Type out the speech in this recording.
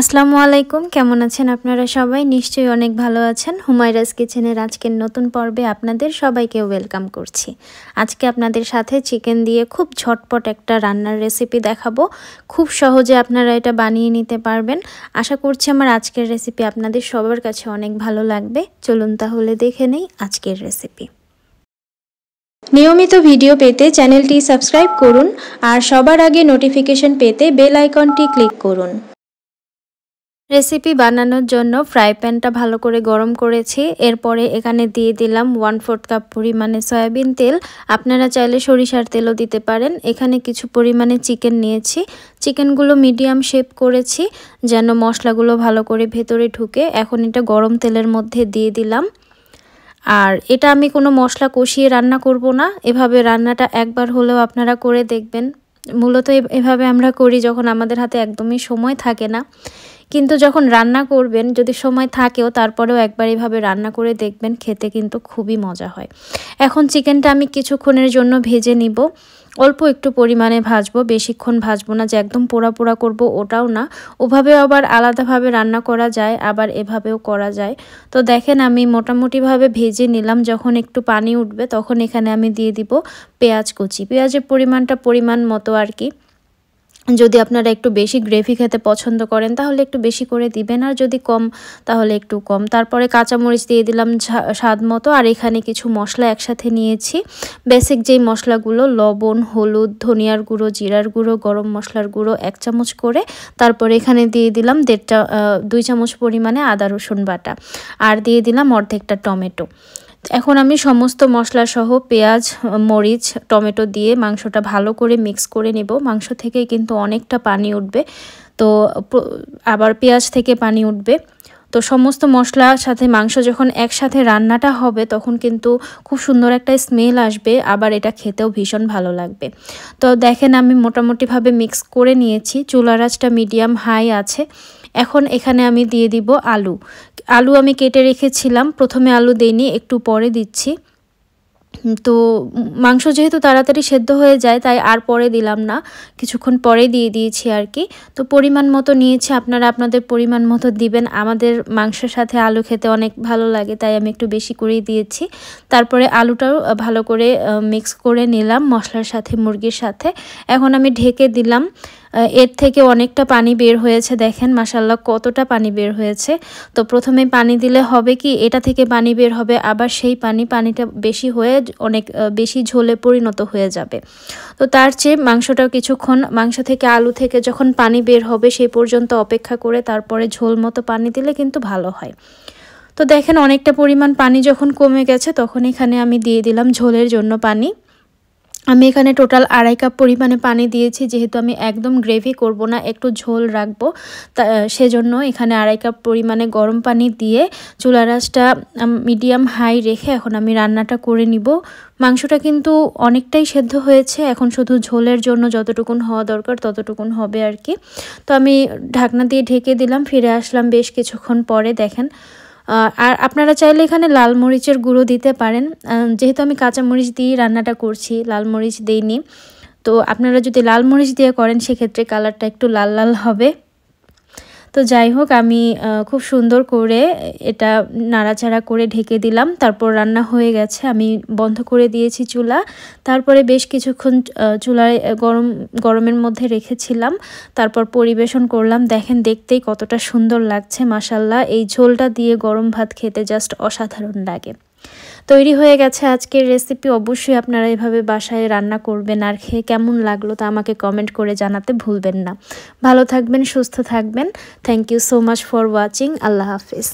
আসসালামু আলাইকুম কেমন আছেন আপনারা সবাই নিশ্চয়ই অনেক ভালো আছেন হুমায়রাজ কিচেনের আজকের নতুন পর্বে আপনাদের সবাইকে ওয়েলকাম করছি আজকে আপনাদের সাথে চিকেন দিয়ে খুব ঝটপট একটা রান্নার রেসিপি দেখাবো খুব সহজে আপনারা এটা বানিয়ে নিতে পারবেন আশা করছি আমার আজকের রেসিপি আপনাদের সবার কাছে অনেক ভালো লাগবে চলুন তাহলে দেখে নেই আজকের রেসিপি নিয়মিত ভিডিও পেতে চ্যানেলটি সাবস্ক্রাইব করুন আর সবার আগে নোটিফিকেশন পেতে বেল আইকনটি ক্লিক করুন রেসিপি বানানোর জন্য ফ্রাই প্যানটা ভালো করে গরম করেছি এরপরে এখানে দিয়ে দিলাম ওয়ান ফোর্থ কাপ পরিমাণে সয়াবিন তেল আপনারা চাইলে সরিষার তেলও দিতে পারেন এখানে কিছু পরিমাণে চিকেন নিয়েছি চিকেনগুলো মিডিয়াম শেপ করেছি যেন মশলাগুলো ভালো করে ভেতরে ঢুকে এখন এটা গরম তেলের মধ্যে দিয়ে দিলাম আর এটা আমি কোনো মশলা কষিয়ে রান্না করব না এভাবে রান্নাটা একবার হলেও আপনারা করে দেখবেন মূলত এভাবে আমরা করি যখন আমাদের হাতে একদমই সময় থাকে না কিন্তু যখন রান্না করবেন যদি সময় থাকেও তারপরেও একবার এভাবে রান্না করে দেখবেন খেতে কিন্তু খুবই মজা হয় এখন চিকেনটা আমি কিছুক্ষণের জন্য ভেজে নিব অল্প একটু পরিমাণে ভাজবো বেশিক্ষণ ভাজবো না যে একদম পোড়া পোড়া করব ওটাও না ওভাবে আবার আলাদাভাবে রান্না করা যায় আবার এভাবেও করা যায় তো দেখেন আমি মোটামুটিভাবে ভেজে নিলাম যখন একটু পানি উঠবে তখন এখানে আমি দিয়ে দিব পেঁয়াজ কুচি পেঁয়াজের পরিমাণটা পরিমাণ মতো আর কি যদি আপনারা একটু বেশি গ্রেভি খেতে পছন্দ করেন তাহলে একটু বেশি করে দিবেন আর যদি কম তাহলে একটু কম তারপরে কাঁচামরিচ দিয়ে দিলাম স্বাদ মতো আর এখানে কিছু মশলা একসাথে নিয়েছি বেসিক যেই মশলাগুলো লবণ হলুদ ধনিয়ার গুঁড়ো জিরার গুঁড়ো গরম মশলার গুঁড়ো এক চামচ করে তারপরে এখানে দিয়ে দিলাম দেড়টা দুই চামচ পরিমাণে আদা রসুন বাটা আর দিয়ে দিলাম অর্ধেকটা টমেটো এখন আমি সমস্ত মশলা সহ পেঁয়াজ মরিচ টমেটো দিয়ে মাংসটা ভালো করে মিক্স করে নেব মাংস থেকে কিন্তু অনেকটা পানি উঠবে তো আবার পেঁয়াজ থেকে পানি উঠবে তো সমস্ত মশলার সাথে মাংস যখন একসাথে রান্নাটা হবে তখন কিন্তু খুব সুন্দর একটা স্মেল আসবে আবার এটা খেতেও ভীষণ ভালো লাগবে তো দেখেন আমি মোটামুটিভাবে মিক্স করে নিয়েছি চুলারাজটা মিডিয়াম হাই আছে এখন এখানে আমি দিয়ে দিব আলু আলু আমি কেটে রেখেছিলাম প্রথমে আলু দিইনি একটু পরে দিচ্ছি তো মাংস যেহেতু তাড়াতাড়ি সেদ্ধ হয়ে যায় তাই আর পরে দিলাম না কিছুক্ষণ পরে দিয়ে দিয়েছি আর কি তো পরিমাণ মতো নিয়েছি আপনারা আপনাদের পরিমাণ মতো দিবেন আমাদের মাংসের সাথে আলু খেতে অনেক ভালো লাগে তাই আমি একটু বেশি করেই দিয়েছি তারপরে আলুটাও ভালো করে মিক্স করে নিলাম মশলার সাথে মুরগির সাথে এখন আমি ঢেকে দিলাম এর থেকে অনেকটা পানি বের হয়েছে দেখেন মাসাল্লাহ কতটা পানি বের হয়েছে তো প্রথমে পানি দিলে হবে কি এটা থেকে পানি বের হবে আবার সেই পানি পানিটা বেশি হয়ে অনেক বেশি ঝোলে পরিণত হয়ে যাবে তো তার চেয়ে মাংসটাও কিছুক্ষণ মাংস থেকে আলু থেকে যখন পানি বের হবে সেই পর্যন্ত অপেক্ষা করে তারপরে ঝোল মতো পানি দিলে কিন্তু ভালো হয় তো দেখেন অনেকটা পরিমাণ পানি যখন কমে গেছে তখন এখানে আমি দিয়ে দিলাম ঝোলের জন্য পানি আমি এখানে টোটাল আড়াই কাপ পরিমাণে পানি দিয়েছি যেহেতু আমি একদম গ্রেভি করব না একটু ঝোল রাখবো তা সেজন্য এখানে আড়াই কাপ পরিমাণে গরম পানি দিয়ে চুলা রাসটা মিডিয়াম হাই রেখে এখন আমি রান্নাটা করে নিব মাংসটা কিন্তু অনেকটাই সেদ্ধ হয়েছে এখন শুধু ঝোলের জন্য যতটুকুন হওয়া দরকার ততটুকুন হবে আর কি তো আমি ঢাকনা দিয়ে ঢেকে দিলাম ফিরে আসলাম বেশ কিছুক্ষণ পরে দেখেন আর আপনারা চাইলে এখানে লাল মরিচের গুঁড়ো দিতে পারেন যেহেতু আমি কাঁচা মরিচ দিয়ে রান্নাটা করছি লাল মরিচ দিইনি তো আপনারা যদি লাল মরিচ দিয়ে করেন সেক্ষেত্রে কালারটা একটু লাল লাল হবে তো যাই হোক আমি খুব সুন্দর করে এটা নাড়াচাড়া করে ঢেকে দিলাম তারপর রান্না হয়ে গেছে আমি বন্ধ করে দিয়েছি চুলা তারপরে বেশ কিছুক্ষণ চুলায় গরম গরমের মধ্যে রেখেছিলাম তারপর পরিবেশন করলাম দেখেন দেখতেই কতটা সুন্দর লাগছে মাসাল্লাহ এই ঝোলটা দিয়ে গরম ভাত খেতে জাস্ট অসাধারণ লাগে তৈরি হয়ে গেছে আজকের রেসিপি অবশ্যই আপনারা এভাবে বাসায় রান্না করবেন আর খেয়ে কেমন লাগলো তা আমাকে কমেন্ট করে জানাতে ভুলবেন না ভালো থাকবেন সুস্থ থাকবেন thank you so much for watching আল্লাহ হাফিজ